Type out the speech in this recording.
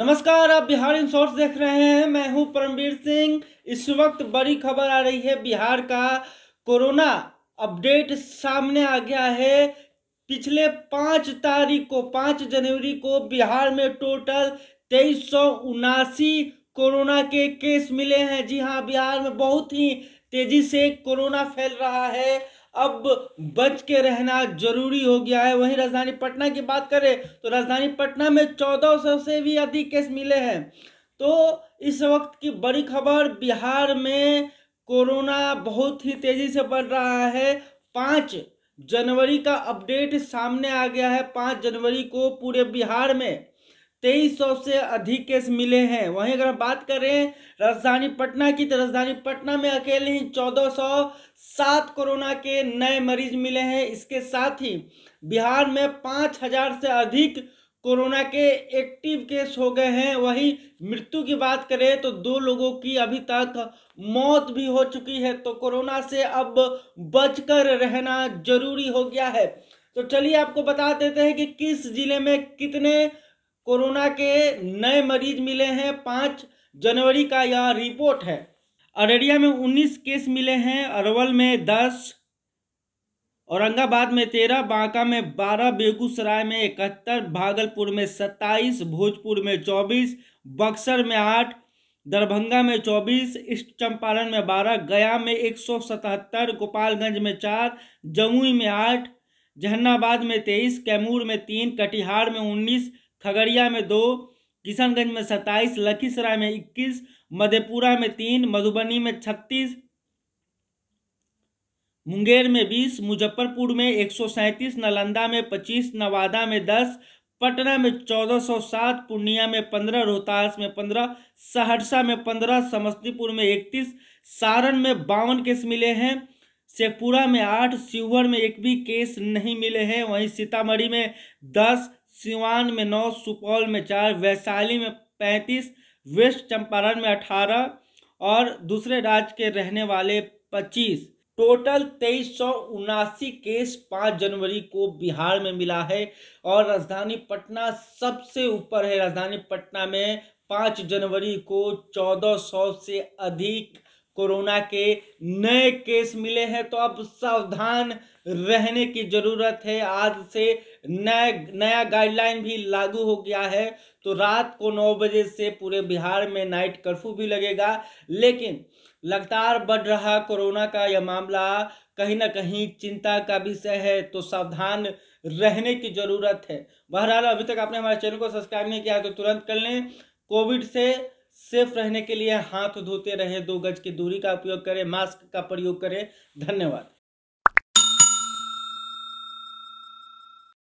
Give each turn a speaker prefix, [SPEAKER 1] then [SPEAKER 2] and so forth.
[SPEAKER 1] नमस्कार आप Bihar in shorts देख रहे हैं मैं हूं परमवीर सिंह इस वक्त बड़ी खबर आ रही है बिहार का कोरोना अपडेट सामने आ गया है पिछले पाँच तारीख को पाँच जनवरी को बिहार में टोटल तेईस सौ उनासी कोरोना के केस मिले हैं जी हाँ बिहार में बहुत ही तेज़ी से कोरोना फैल रहा है अब बच के रहना जरूरी हो गया है वहीं राजधानी पटना की बात करें तो राजधानी पटना में चौदह सौ से भी अधिक केस मिले हैं तो इस वक्त की बड़ी खबर बिहार में कोरोना बहुत ही तेज़ी से बढ़ रहा है पाँच जनवरी का अपडेट सामने आ गया है पाँच जनवरी को पूरे बिहार में तेईस सौ से अधिक केस मिले हैं वहीं अगर हम बात करें राजधानी पटना की तो राजधानी पटना में अकेले ही चौदह सौ सात कोरोना के नए मरीज मिले हैं इसके साथ ही बिहार में पाँच हजार से अधिक कोरोना के एक्टिव केस हो गए हैं वहीं मृत्यु की बात करें तो दो लोगों की अभी तक मौत भी हो चुकी है तो कोरोना से अब बचकर रहना जरूरी हो गया है तो चलिए आपको बता देते हैं कि किस जिले में कितने कोरोना के नए मरीज मिले हैं पाँच जनवरी का यह रिपोर्ट है अररिया में उन्नीस केस मिले हैं अरवल में दस औरंगाबाद में तेरह बांका में बारह बेगूसराय में इकहत्तर भागलपुर में सत्ताईस भोजपुर में चौबीस बक्सर में आठ दरभंगा में चौबीस ईस्ट चंपारण में बारह गया में एक सौ सतहत्तर गोपालगंज में चार जमुई में आठ जहनाबाद में तेईस कैमूर में तीन कटिहार में उन्नीस खगड़िया में दो किशनगंज में सत्ताईस लखीसराय में इक्कीस मधेपुरा में तीन मधुबनी में छत्तीस मुंगेर में बीस मुजफ्फरपुर में एक सौ सैंतीस नालंदा में पच्चीस नवादा में दस पटना में चौदह सौ सात पूर्णिया में पंद्रह रोहतास में पंद्रह सहरसा में पंद्रह समस्तीपुर में इकतीस सारण में बावन केस मिले हैं शेखपुरा में आठ शिवहर में एक भी केस नहीं मिले हैं वहीं सीतामढ़ी में दस सिवान में नौ सुपौल में चार वैशाली में पैंतीस वेस्ट चंपारण में अठारह और दूसरे राज्य के रहने वाले पच्चीस टोटल तेईस सौ उनासी केस पाँच जनवरी को बिहार में मिला है और राजधानी पटना सबसे ऊपर है राजधानी पटना में पाँच जनवरी को चौदह सौ से अधिक कोरोना के नए केस मिले हैं तो अब सावधान रहने की ज़रूरत है आज से नया नया गाइडलाइन भी लागू हो गया है तो रात को नौ बजे से पूरे बिहार में नाइट कर्फ्यू भी लगेगा लेकिन लगातार बढ़ रहा कोरोना का यह मामला कहीं ना कहीं चिंता का विषय है तो सावधान रहने की ज़रूरत है बहरहाल अभी तक आपने हमारे चैनल को सब्सक्राइब नहीं किया तो तुरंत कर लें कोविड से सेफ रहने के लिए हाथ धोते रहे दो गज की दूरी का उपयोग करें मास्क का प्रयोग करें धन्यवाद